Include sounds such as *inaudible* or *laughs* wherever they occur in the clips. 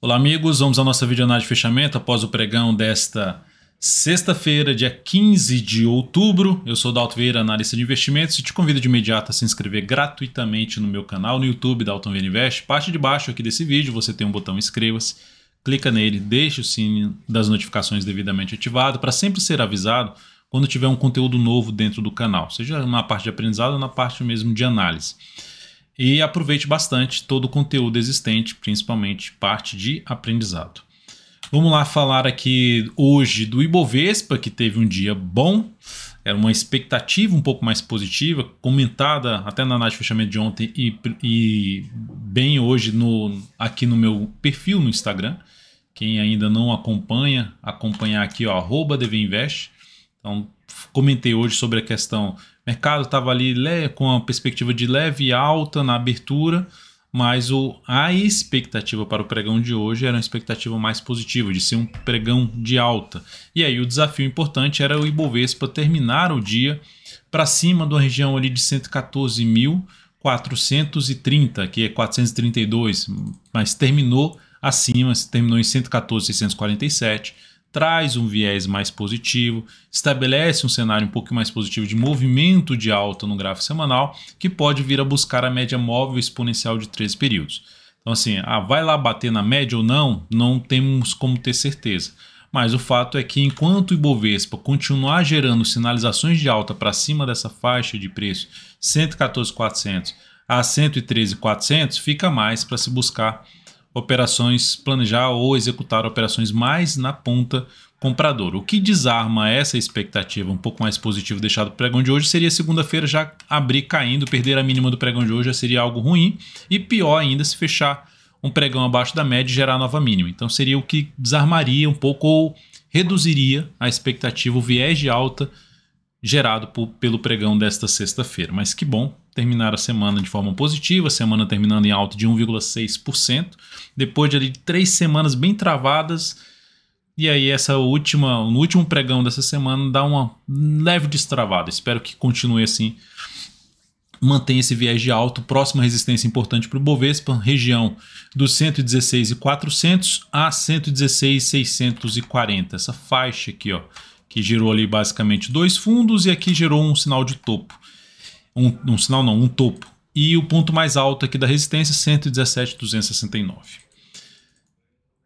Olá, amigos. Vamos à nossa videonada de fechamento após o pregão desta sexta-feira, dia 15 de outubro. Eu sou Dalton Vieira, analista de investimentos, e te convido de imediato a se inscrever gratuitamente no meu canal no YouTube, Dalton Vieira Invest. Parte de baixo aqui desse vídeo você tem um botão inscreva-se. Clica nele, deixa o sininho das notificações devidamente ativado para sempre ser avisado quando tiver um conteúdo novo dentro do canal, seja na parte de aprendizado ou na parte mesmo de análise e aproveite bastante todo o conteúdo existente, principalmente parte de aprendizado. Vamos lá falar aqui hoje do Ibovespa, que teve um dia bom, era uma expectativa um pouco mais positiva, comentada até na análise de fechamento de ontem e, e bem hoje no, aqui no meu perfil no Instagram. Quem ainda não acompanha, acompanhar aqui, ó, arroba DVinvest. Então, comentei hoje sobre a questão mercado estava ali com a perspectiva de leve alta na abertura, mas o, a expectativa para o pregão de hoje era uma expectativa mais positiva, de ser um pregão de alta. E aí o desafio importante era o Ibovespa terminar o dia para cima da região ali de 114 mil. 430, que é 432, mas terminou acima, terminou em 114,647 traz um viés mais positivo, estabelece um cenário um pouco mais positivo de movimento de alta no gráfico semanal, que pode vir a buscar a média móvel exponencial de 13 períodos. Então assim, ah, vai lá bater na média ou não, não temos como ter certeza. Mas o fato é que enquanto o Ibovespa continuar gerando sinalizações de alta para cima dessa faixa de preço 114.400 a 113.400, fica mais para se buscar operações, planejar ou executar operações mais na ponta comprador. O que desarma essa expectativa um pouco mais positiva deixada o pregão de hoje seria segunda-feira já abrir caindo, perder a mínima do pregão de hoje já seria algo ruim e pior ainda se fechar um pregão abaixo da média e gerar nova mínima. Então seria o que desarmaria um pouco ou reduziria a expectativa, o viés de alta gerado por, pelo pregão desta sexta-feira. Mas que bom terminar a semana de forma positiva, a semana terminando em alta de 1,6%, depois de ali três semanas bem travadas. E aí essa última, no último pregão dessa semana dá uma leve destravada. Espero que continue assim. mantenha esse viés de alto, próxima resistência importante para o Bovespa, região dos 116 e 400 a 116 640. Essa faixa aqui, ó, que gerou ali basicamente dois fundos e aqui gerou um sinal de topo. Um, um sinal não, um topo. E o ponto mais alto aqui da resistência, 117,269.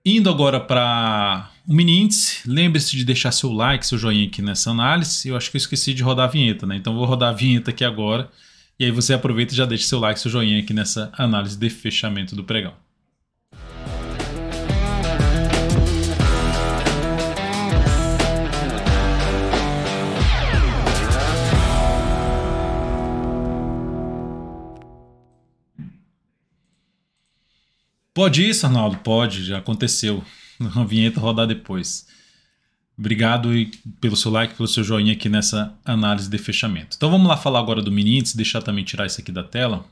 Indo agora para o mini índice, lembre-se de deixar seu like, seu joinha aqui nessa análise. Eu acho que eu esqueci de rodar a vinheta, né? Então vou rodar a vinheta aqui agora. E aí você aproveita e já deixa seu like, seu joinha aqui nessa análise de fechamento do pregão. Pode isso, Arnaldo? Pode, já aconteceu. *laughs* A vinheta rodar depois. Obrigado pelo seu like, pelo seu joinha aqui nessa análise de fechamento. Então vamos lá falar agora do mini índice, deixar também tirar isso aqui da tela.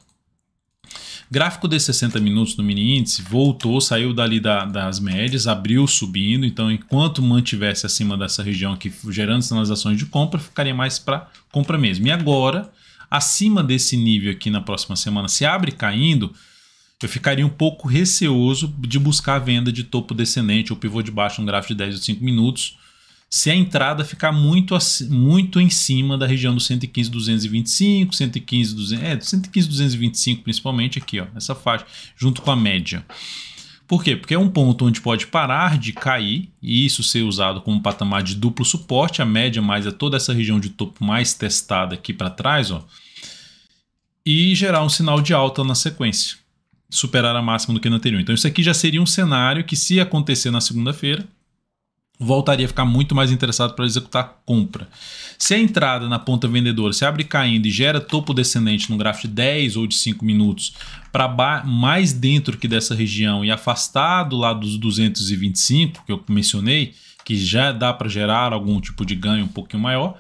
Gráfico de 60 minutos no mini índice voltou, saiu dali da, das médias, abriu subindo, então enquanto mantivesse acima dessa região aqui, gerando sinalizações de compra, ficaria mais para compra mesmo. E agora, acima desse nível aqui na próxima semana, se abre caindo, eu ficaria um pouco receoso de buscar a venda de topo descendente ou pivô de baixo no gráfico de 10 ou 5 minutos, se a entrada ficar muito, muito em cima da região do 115, 225, 115, 200, é, 115, 225 principalmente aqui, ó, essa faixa, junto com a média. Por quê? Porque é um ponto onde pode parar de cair e isso ser usado como patamar de duplo suporte, a média mais é toda essa região de topo mais testada aqui para trás, ó, e gerar um sinal de alta na sequência superar a máxima do que no anterior. Então isso aqui já seria um cenário que se acontecer na segunda-feira, voltaria a ficar muito mais interessado para executar compra. Se a entrada na ponta vendedora se abre caindo e gera topo descendente no gráfico de 10 ou de 5 minutos para mais dentro que dessa região e afastado lá dos 225 que eu mencionei, que já dá para gerar algum tipo de ganho um pouquinho maior,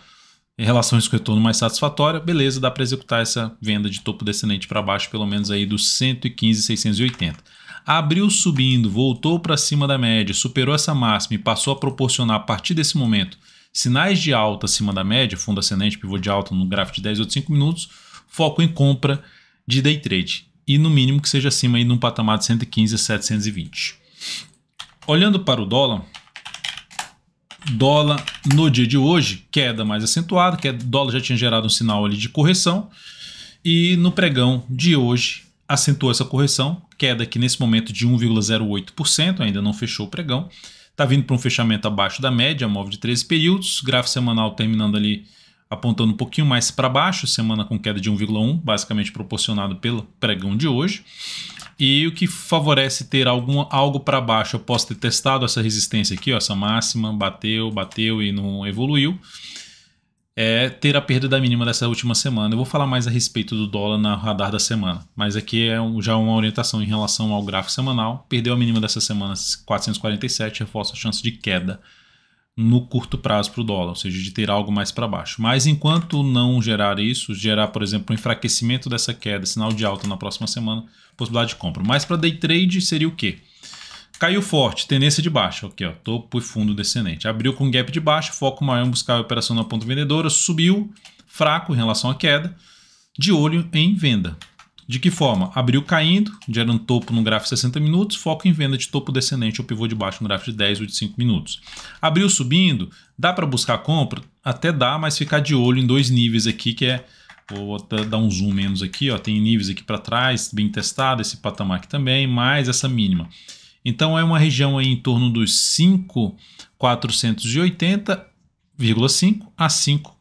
em relação ao retorno mais satisfatória, beleza, dá para executar essa venda de topo descendente para baixo, pelo menos aí dos 115,680. Abriu subindo, voltou para cima da média, superou essa máxima e passou a proporcionar a partir desse momento sinais de alta acima da média, fundo ascendente, pivô de alta no gráfico de 10 ou 5 minutos, foco em compra de day trade e no mínimo que seja acima aí num patamar de 115 a 720. Olhando para o dólar, dólar no dia de hoje, queda mais acentuada, que é, dólar já tinha gerado um sinal ali de correção, e no pregão de hoje acentuou essa correção, queda aqui nesse momento de 1,08%, ainda não fechou o pregão, está vindo para um fechamento abaixo da média, móvel de 13 períodos, gráfico semanal terminando ali apontando um pouquinho mais para baixo, semana com queda de 1,1, basicamente proporcionado pelo pregão de hoje. E o que favorece ter algum, algo para baixo, eu posso ter testado essa resistência aqui, ó, essa máxima, bateu, bateu e não evoluiu, é ter a perda da mínima dessa última semana. Eu vou falar mais a respeito do dólar na radar da semana, mas aqui é um, já uma orientação em relação ao gráfico semanal. Perdeu a mínima dessa semana, 447, reforça a chance de queda no curto prazo para o dólar, ou seja, de ter algo mais para baixo. Mas enquanto não gerar isso, gerar, por exemplo, um enfraquecimento dessa queda, sinal de alta na próxima semana, possibilidade de compra. Mas para day trade seria o quê? Caiu forte, tendência de baixa, aqui ó, topo e fundo descendente. Abriu com gap de baixa, foco maior em buscar a operação na ponta vendedora, subiu fraco em relação à queda, de olho em venda. De que forma? Abriu caindo, gerando topo no gráfico de 60 minutos, foco em venda de topo descendente ou pivô de baixo no gráfico de 10 ou de 5 minutos. Abriu subindo, dá para buscar compra? Até dá, mas ficar de olho em dois níveis aqui que é vou dar um zoom menos aqui, ó, tem níveis aqui para trás, bem testado, esse patamar aqui também, mais essa mínima. Então é uma região aí em torno dos 5,480,5 a 5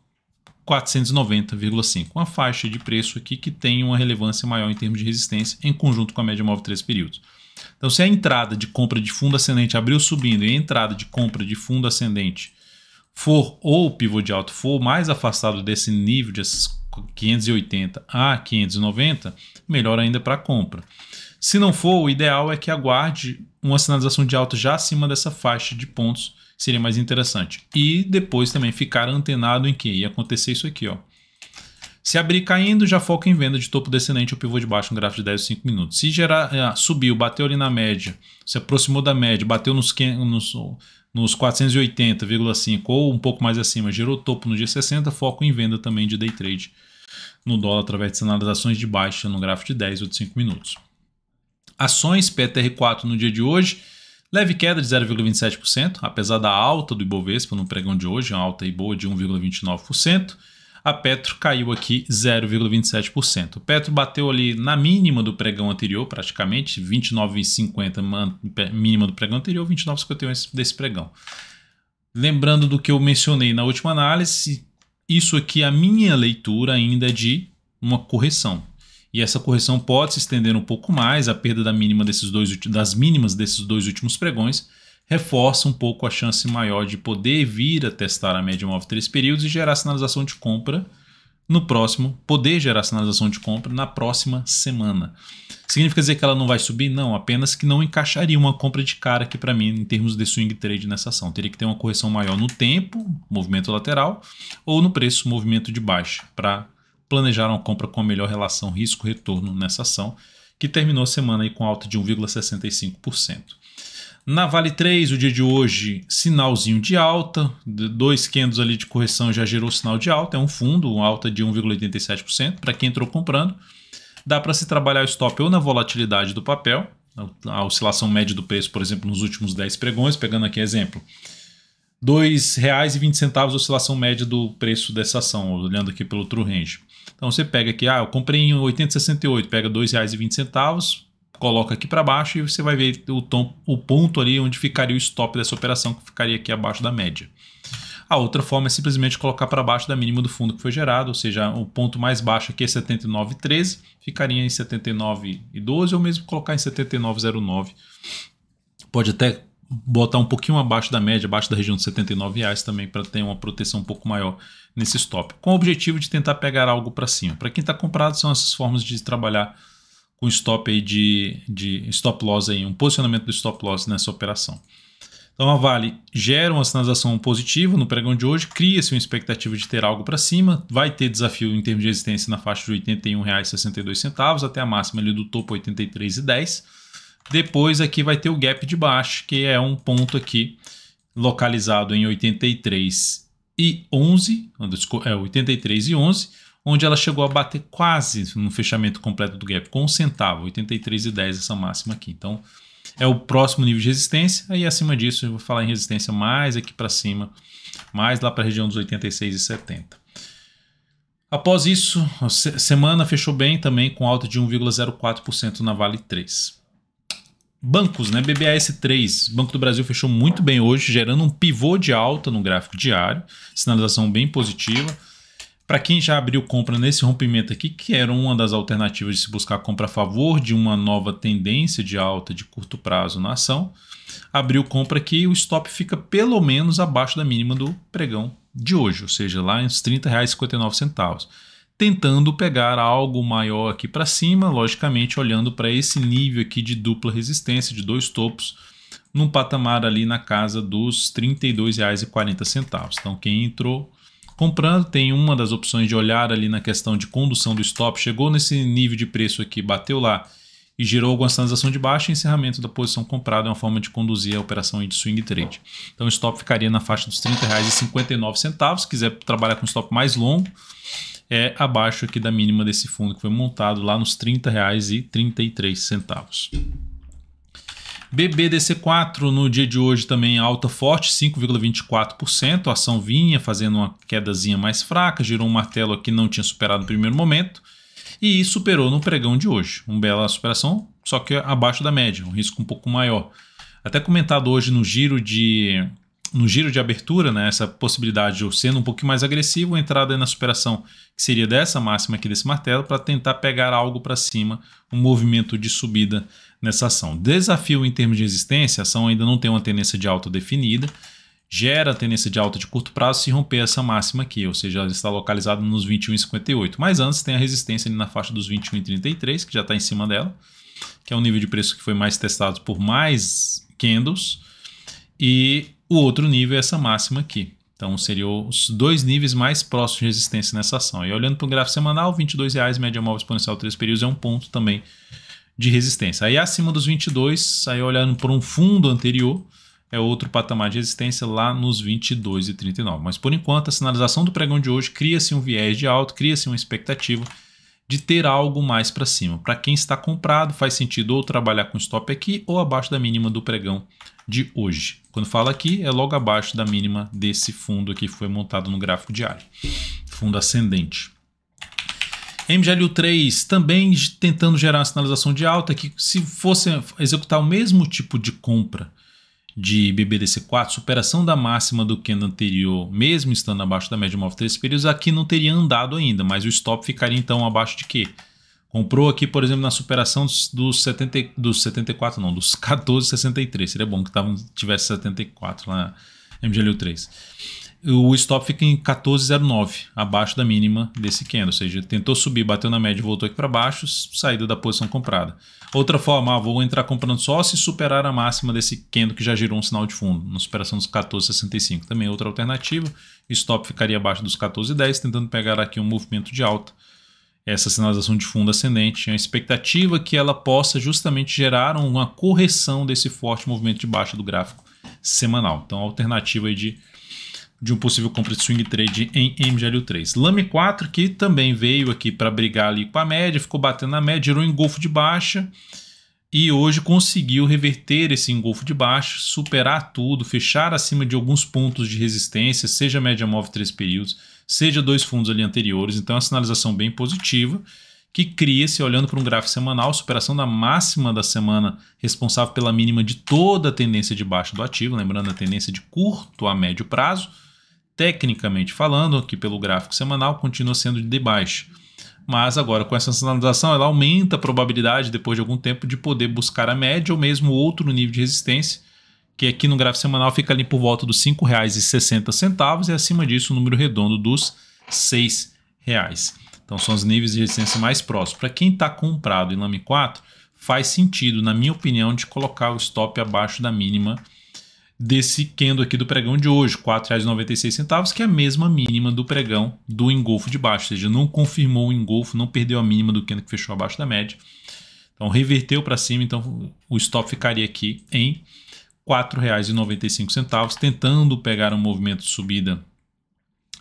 490,5, uma faixa de preço aqui que tem uma relevância maior em termos de resistência em conjunto com a média móvel 3 períodos. Então, se a entrada de compra de fundo ascendente abriu subindo e a entrada de compra de fundo ascendente for ou o pivô de alto for mais afastado desse nível de 580 a 590, melhor ainda para a compra. Se não for, o ideal é que aguarde uma sinalização de alta já acima dessa faixa de pontos, seria mais interessante. E depois também ficar antenado em que ia acontecer isso aqui, ó. Se abrir caindo, já foca em venda de topo descendente ou pivô de baixo, no gráfico de 10 ou 5 minutos. Se gerar, eh, subiu, bateu ali na média, se aproximou da média, bateu nos, nos, nos 480,5 ou um pouco mais acima, gerou topo no dia 60, foco em venda também de day trade no dólar através de sinalizações de baixa no gráfico de 10 ou de 5 minutos ações PTR4 no dia de hoje, leve queda de 0,27%, apesar da alta do Ibovespa no pregão de hoje, uma alta e boa de 1,29%. A Petro caiu aqui 0,27%. O Petro bateu ali na mínima do pregão anterior, praticamente 29,50 mínima do pregão anterior, 29,51 desse pregão. Lembrando do que eu mencionei na última análise, isso aqui a minha leitura ainda é de uma correção e essa correção pode se estender um pouco mais, a perda da mínima desses dois, das mínimas desses dois últimos pregões reforça um pouco a chance maior de poder vir a testar a média móvel 3 períodos e gerar sinalização de compra no próximo, poder gerar sinalização de compra na próxima semana. Significa dizer que ela não vai subir? Não, apenas que não encaixaria uma compra de cara aqui para mim em termos de swing trade nessa ação. Teria que ter uma correção maior no tempo, movimento lateral, ou no preço, movimento de baixa, para planejaram a compra com a melhor relação risco-retorno nessa ação, que terminou a semana aí com alta de 1,65%. Na Vale 3, o dia de hoje, sinalzinho de alta, dois quendos ali de correção já gerou sinal de alta, é um fundo, uma alta de 1,87% para quem entrou comprando. Dá para se trabalhar o stop ou na volatilidade do papel, a oscilação média do preço, por exemplo, nos últimos 10 pregões, pegando aqui exemplo, R$ 2,20 oscilação média do preço dessa ação, olhando aqui pelo True Range. Então você pega aqui, ah, eu comprei em 80,68, pega R$ 2,20, coloca aqui para baixo e você vai ver o, tom, o ponto ali onde ficaria o stop dessa operação, que ficaria aqui abaixo da média. A outra forma é simplesmente colocar para baixo da mínima do fundo que foi gerado, ou seja, o ponto mais baixo aqui é 79,13, ficaria em 79,12 ou mesmo colocar em 79,09. Pode até botar um pouquinho abaixo da média, abaixo da região de 79 reais também, para ter uma proteção um pouco maior nesse stop, com o objetivo de tentar pegar algo para cima. Para quem está comprado, são essas formas de trabalhar com stop aí de, de stop loss, aí, um posicionamento do stop loss nessa operação. Então a Vale gera uma sinalização positiva no pregão de hoje, cria-se uma expectativa de ter algo para cima, vai ter desafio em termos de resistência na faixa de R$ 81,62 até a máxima ali do topo R$ 83,10 depois aqui vai ter o gap de baixo, que é um ponto aqui localizado em 83 e 11, é 83 e 11, onde ela chegou a bater quase no fechamento completo do gap, com um centavo, 83 e 10 essa máxima aqui. Então é o próximo nível de resistência, aí acima disso eu vou falar em resistência mais aqui para cima, mais lá para a região dos 86 e 70. Após isso, a semana fechou bem também com alta de 1,04% na Vale 3. Bancos, né? BBAS3. Banco do Brasil fechou muito bem hoje, gerando um pivô de alta no gráfico diário, sinalização bem positiva. Para quem já abriu compra nesse rompimento aqui, que era uma das alternativas de se buscar compra a favor de uma nova tendência de alta de curto prazo na ação, abriu compra aqui o stop fica pelo menos abaixo da mínima do pregão de hoje, ou seja, lá em R$ 30,59 tentando pegar algo maior aqui para cima, logicamente olhando para esse nível aqui de dupla resistência de dois topos, num patamar ali na casa dos R$ 32,40. Então quem entrou comprando tem uma das opções de olhar ali na questão de condução do stop, chegou nesse nível de preço aqui, bateu lá e gerou alguma transação de baixa, encerramento da posição comprada é uma forma de conduzir a operação de swing trade. Então o stop ficaria na faixa dos R$ 30,59, se quiser trabalhar com stop mais longo, é abaixo aqui da mínima desse fundo que foi montado lá nos R$ 30,33. BBDC4 no dia de hoje também alta forte, 5,24%. A ação vinha fazendo uma quedazinha mais fraca, girou um martelo aqui, não tinha superado no primeiro momento e superou no pregão de hoje. Uma bela superação, só que abaixo da média, um risco um pouco maior. Até comentado hoje no giro de no giro de abertura, né, essa possibilidade de eu sendo um pouquinho mais agressivo, a entrada na superação, que seria dessa máxima aqui desse martelo, para tentar pegar algo para cima, um movimento de subida nessa ação. Desafio em termos de resistência, a ação ainda não tem uma tendência de alta definida, gera tendência de alta de curto prazo se romper essa máxima aqui, ou seja, ela está localizada nos 21,58. Mas antes tem a resistência ali na faixa dos 21,33, que já está em cima dela, que é o nível de preço que foi mais testado por mais candles. E o outro nível é essa máxima aqui. Então, seriam os dois níveis mais próximos de resistência nessa ação. E olhando para o gráfico semanal, R$ 22,00, média móvel exponencial 3 períodos, é um ponto também de resistência. Aí acima dos 22, aí olhando para um fundo anterior, é outro patamar de resistência lá nos 22,39. Mas por enquanto, a sinalização do pregão de hoje cria-se um viés de alto, cria-se uma expectativa de ter algo mais para cima. Para quem está comprado, faz sentido ou trabalhar com stop aqui ou abaixo da mínima do pregão de hoje. Quando fala aqui, é logo abaixo da mínima desse fundo aqui que foi montado no gráfico diário, fundo ascendente. MGLU3 também tentando gerar uma sinalização de alta que se fosse executar o mesmo tipo de compra de BBDC4, superação da máxima do candle anterior, mesmo estando abaixo da média móvel 3 períodos, aqui não teria andado ainda, mas o stop ficaria então abaixo de quê? Comprou aqui, por exemplo, na superação dos, 70, dos 74, não, dos 14,63. Seria bom que tivesse 74 lá na MGLU3 o stop fica em 14,09, abaixo da mínima desse candle, ou seja, tentou subir, bateu na média, voltou aqui para baixo, saída da posição comprada. Outra forma, ah, vou entrar comprando só se superar a máxima desse candle que já gerou um sinal de fundo, na superação dos 14,65. Também é outra alternativa, stop ficaria abaixo dos 14,10, tentando pegar aqui um movimento de alta. Essa sinalização de fundo ascendente, a expectativa que ela possa justamente gerar uma correção desse forte movimento de baixa do gráfico semanal. Então, a alternativa de de um possível compra de swing trade em MGLU3. Lame 4 que também veio aqui para brigar ali com a média, ficou batendo na média, gerou um engolfo de baixa e hoje conseguiu reverter esse engolfo de baixa, superar tudo, fechar acima de alguns pontos de resistência, seja média móvel 3 períodos, seja dois fundos ali anteriores, então é uma sinalização bem positiva que cria-se olhando para um gráfico semanal, superação da máxima da semana responsável pela mínima de toda a tendência de baixa do ativo, lembrando a tendência de curto a médio prazo, tecnicamente falando, aqui pelo gráfico semanal, continua sendo de baixo, Mas agora, com essa sinalização, ela aumenta a probabilidade, depois de algum tempo, de poder buscar a média ou mesmo outro nível de resistência, que aqui no gráfico semanal fica ali por volta dos R$ 5,60 e acima disso o número redondo dos R$ reais. Então são os níveis de resistência mais próximos. Para quem está comprado em LAME 4, faz sentido, na minha opinião, de colocar o stop abaixo da mínima desse candle aqui do pregão de hoje, R$ 4,96, que é a mesma mínima do pregão do engolfo de baixo, ou seja, não confirmou o engolfo, não perdeu a mínima do candle que fechou abaixo da média. Então reverteu para cima, então o stop ficaria aqui em R$ 4,95, tentando pegar um movimento de subida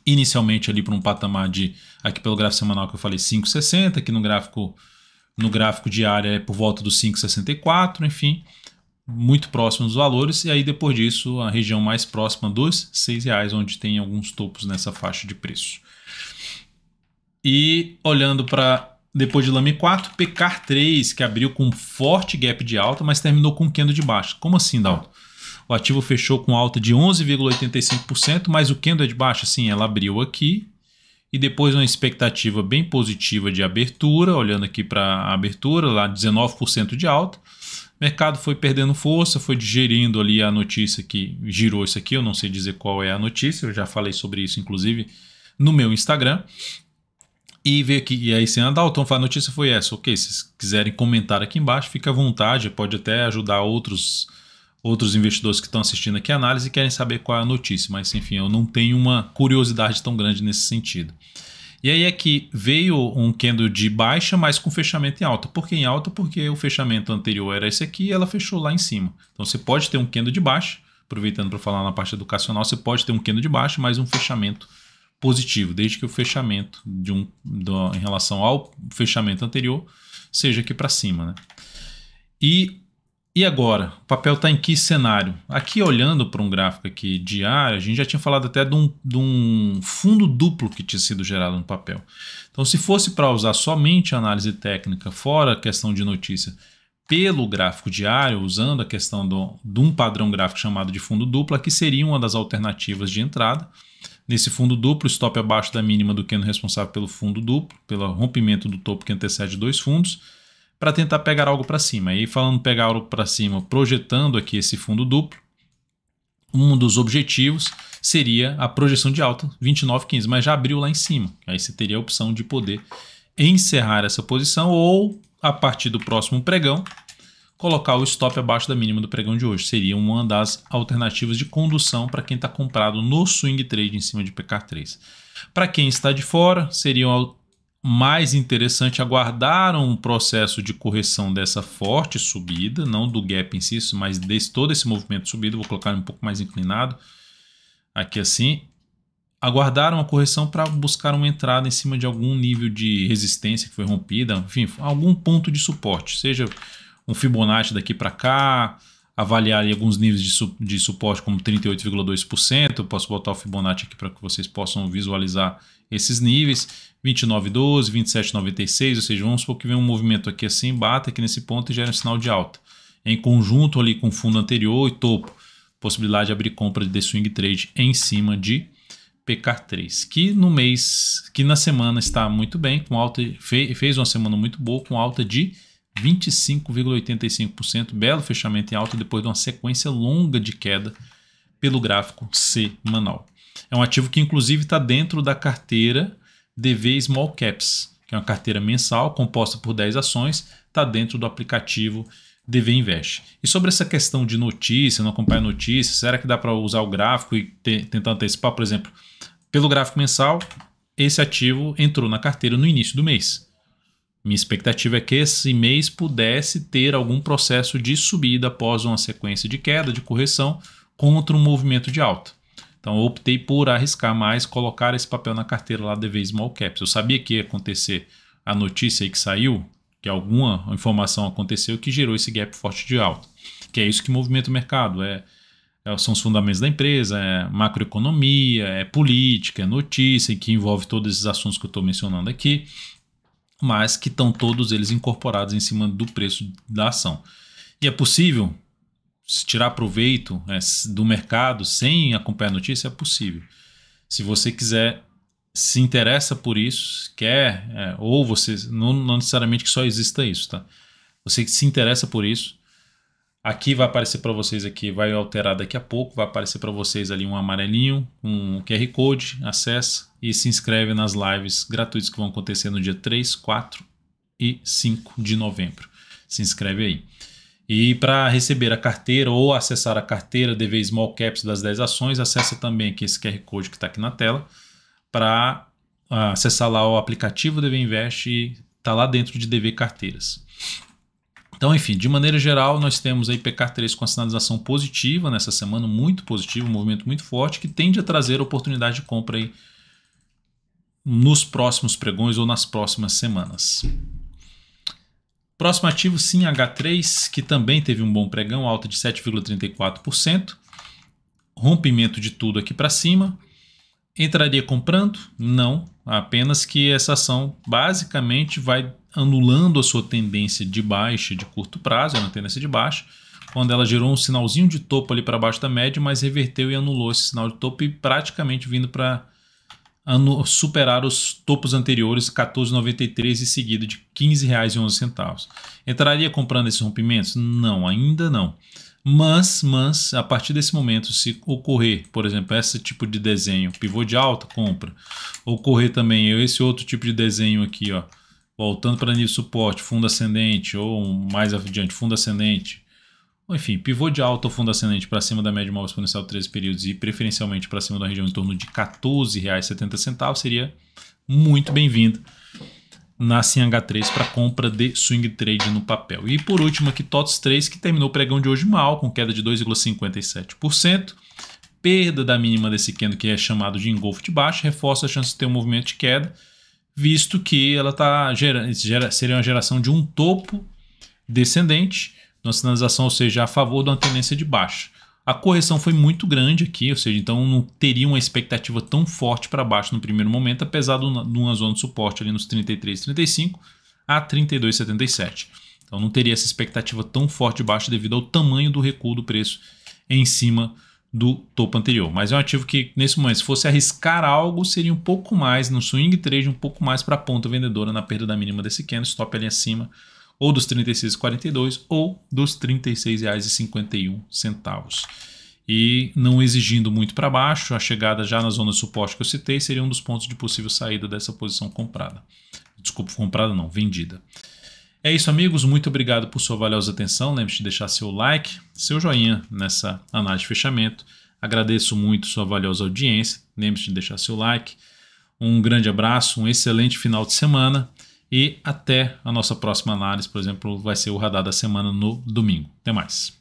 inicialmente ali para um patamar de aqui pelo gráfico semanal que eu falei 5,60, aqui no gráfico no gráfico diário é por volta dos 5,64, enfim muito próximo dos valores, e aí depois disso a região mais próxima dos R$ reais, onde tem alguns topos nessa faixa de preço. E olhando para depois de Lame 4, Pecar 3, que abriu com forte gap de alta, mas terminou com candle de baixa. Como assim, Dalton? O ativo fechou com alta de 11,85%, mas o candle é de baixa? Sim, ela abriu aqui, e depois uma expectativa bem positiva de abertura, olhando aqui para a abertura, lá 19% de alta, mercado foi perdendo força, foi digerindo ali a notícia que girou isso aqui. Eu não sei dizer qual é a notícia, eu já falei sobre isso, inclusive, no meu Instagram. E veio aqui, e aí sem Dalton, a notícia foi essa. Ok, se vocês quiserem comentar aqui embaixo, fica à vontade, pode até ajudar outros outros investidores que estão assistindo aqui a análise e querem saber qual é a notícia, mas enfim, eu não tenho uma curiosidade tão grande nesse sentido. E aí é que veio um candle de baixa, mas com fechamento em alta. Por que em alta? Porque o fechamento anterior era esse aqui e ela fechou lá em cima. Então você pode ter um candle de baixa, aproveitando para falar na parte educacional, você pode ter um candle de baixa, mas um fechamento positivo, desde que o fechamento de um, do, em relação ao fechamento anterior seja aqui para cima. Né? E e agora? O papel está em que cenário? Aqui, olhando para um gráfico aqui diário, a gente já tinha falado até de um, de um fundo duplo que tinha sido gerado no papel. Então, se fosse para usar somente a análise técnica, fora a questão de notícia, pelo gráfico diário, usando a questão do, de um padrão gráfico chamado de fundo duplo, aqui seria uma das alternativas de entrada. Nesse fundo duplo, stop abaixo da mínima do que no responsável pelo fundo duplo, pelo rompimento do topo que antecede dois fundos para tentar pegar algo para cima. E falando pegar algo para cima, projetando aqui esse fundo duplo, um dos objetivos seria a projeção de alta 29,15, mas já abriu lá em cima. Aí você teria a opção de poder encerrar essa posição ou a partir do próximo pregão colocar o stop abaixo da mínima do pregão de hoje. Seria uma das alternativas de condução para quem está comprado no swing trade em cima de PK3. Para quem está de fora, seriam mais interessante aguardaram um processo de correção dessa forte subida, não do gap em si, mas desse todo esse movimento subido. vou colocar um pouco mais inclinado aqui assim, aguardaram a correção para buscar uma entrada em cima de algum nível de resistência que foi rompida, enfim, algum ponto de suporte, seja um Fibonacci daqui para cá, avaliar alguns níveis de, su de suporte como 38,2%, posso botar o Fibonacci aqui para que vocês possam visualizar esses níveis, 29,12, 27,96, ou seja, vamos supor que vem um movimento aqui assim, bata aqui nesse ponto e gera um sinal de alta. Em conjunto ali com o fundo anterior e topo, possibilidade de abrir compra de Swing Trade em cima de PK3, que no mês, que na semana está muito bem, com alta, fez uma semana muito boa, com alta de 25,85%, belo fechamento em alta depois de uma sequência longa de queda pelo gráfico semanal. É um ativo que inclusive está dentro da carteira DV Small Caps, que é uma carteira mensal composta por 10 ações, está dentro do aplicativo DV Invest. E sobre essa questão de notícia, não acompanhar notícia, será que dá para usar o gráfico e te, tentar antecipar, por exemplo, pelo gráfico mensal, esse ativo entrou na carteira no início do mês. Minha expectativa é que esse mês pudesse ter algum processo de subida após uma sequência de queda, de correção, contra um movimento de alta. Então eu optei por arriscar mais, colocar esse papel na carteira lá de vez Small Caps. Eu sabia que ia acontecer a notícia aí que saiu, que alguma informação aconteceu que gerou esse gap forte de alta. Que é isso que movimenta o mercado, é, é são os fundamentos da empresa, é macroeconomia, é política, é notícia, que envolve todos esses assuntos que eu estou mencionando aqui mas que estão todos eles incorporados em cima do preço da ação. E é possível tirar proveito né, do mercado sem acompanhar a notícia? É possível. Se você quiser, se interessa por isso, quer, é, ou você, não, não necessariamente que só exista isso, tá? Você que se interessa por isso, Aqui vai aparecer para vocês aqui, vai alterar daqui a pouco, vai aparecer para vocês ali um amarelinho, um QR Code, acessa e se inscreve nas lives gratuitas que vão acontecer no dia 3, 4 e 5 de novembro. Se inscreve aí. E para receber a carteira ou acessar a carteira DV Small Caps das 10 ações, acessa também aqui esse QR Code que está aqui na tela para ah, acessar lá o aplicativo DV Invest e está lá dentro de DV Carteiras. Então, enfim, de maneira geral, nós temos aí PK3 com a sinalização positiva nessa semana, muito positivo, um movimento muito forte, que tende a trazer oportunidade de compra aí nos próximos pregões ou nas próximas semanas. Próximo ativo, sim, H3, que também teve um bom pregão, alta de 7,34%. Rompimento de tudo aqui para cima. Entraria comprando? Não, apenas que essa ação basicamente vai anulando a sua tendência de baixa de curto prazo, era é uma tendência de baixa, quando ela gerou um sinalzinho de topo ali para baixo da média, mas reverteu e anulou esse sinal de topo e praticamente vindo para superar os topos anteriores, 14,93 e seguido de R$ 15,11. Entraria comprando esses rompimentos? Não, ainda não. Mas, mas, a partir desse momento, se ocorrer, por exemplo, esse tipo de desenho, pivô de alta, compra. Ocorrer também esse outro tipo de desenho aqui, ó, voltando para nível suporte, fundo ascendente ou mais adiante, fundo ascendente. Ou, enfim, pivô de alta ou fundo ascendente para cima da média móvel exponencial de 13 períodos e preferencialmente para cima da região em torno de R$ 14,70 seria muito bem-vindo na CNH3 para compra de swing trade no papel. E por último aqui TOTS 3 que terminou o pregão de hoje mal com queda de 2,57%. Perda da mínima desse candle que é chamado de engolfo de baixo reforça a chance de ter um movimento de queda visto que ela tá gera, gera, seria uma geração de um topo descendente, de uma sinalização, ou seja, a favor de uma tendência de baixa. A correção foi muito grande aqui, ou seja, então não teria uma expectativa tão forte para baixo no primeiro momento, apesar de uma zona de suporte ali nos 33,35 a 32,77. Então não teria essa expectativa tão forte de baixo devido ao tamanho do recuo do preço em cima do topo anterior. Mas é um ativo que, nesse momento, se fosse arriscar algo, seria um pouco mais, no swing trade, um pouco mais para a ponta vendedora na perda da mínima desse candle, stop ali acima, ou dos R$ 36,42 ou dos R$ 36,51. E não exigindo muito para baixo, a chegada já na zona de suporte que eu citei seria um dos pontos de possível saída dessa posição comprada. Desculpa, comprada não, vendida. É isso, amigos. Muito obrigado por sua valiosa atenção. Lembre-se de deixar seu like, seu joinha nessa análise de fechamento. Agradeço muito sua valiosa audiência. Lembre-se de deixar seu like. Um grande abraço, um excelente final de semana e até a nossa próxima análise. Por exemplo, vai ser o radar da semana no domingo. Até mais.